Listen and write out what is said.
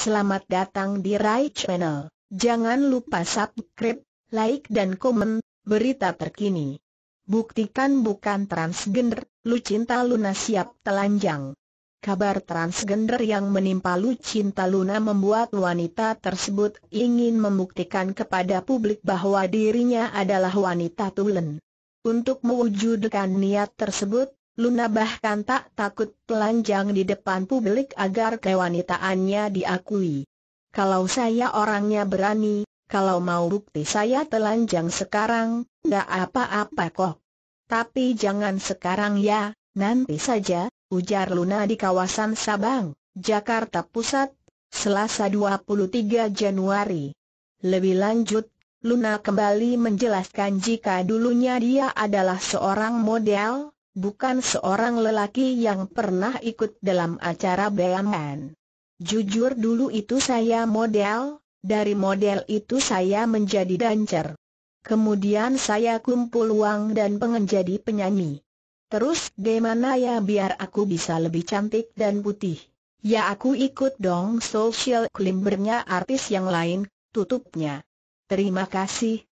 Selamat datang di Rai Channel. Jangan lupa subscribe, like dan komen, berita terkini. Buktikan bukan transgender, Lucinta Luna siap telanjang. Kabar transgender yang menimpa Lucinta Luna membuat wanita tersebut ingin membuktikan kepada publik bahwa dirinya adalah wanita tulen. Untuk mewujudkan niat tersebut, Luna bahkan tak takut telanjang di depan publik agar kewanitaannya diakui. Kalau saya orangnya berani, kalau mau bukti saya telanjang sekarang, nggak apa-apa kok. Tapi jangan sekarang ya, nanti saja, ujar Luna di kawasan Sabang, Jakarta Pusat, Selasa 23 Januari. Lebih lanjut, Luna kembali menjelaskan jika dulunya dia adalah seorang model, bukan seorang lelaki yang pernah ikut dalam acara BMN. Jujur dulu itu saya model, dari model itu saya menjadi dancer. Kemudian saya kumpul uang dan pengen jadi penyanyi. Terus gimana ya biar aku bisa lebih cantik dan putih? Ya aku ikut dong social climbernya artis yang lain, tutupnya. Terima kasih,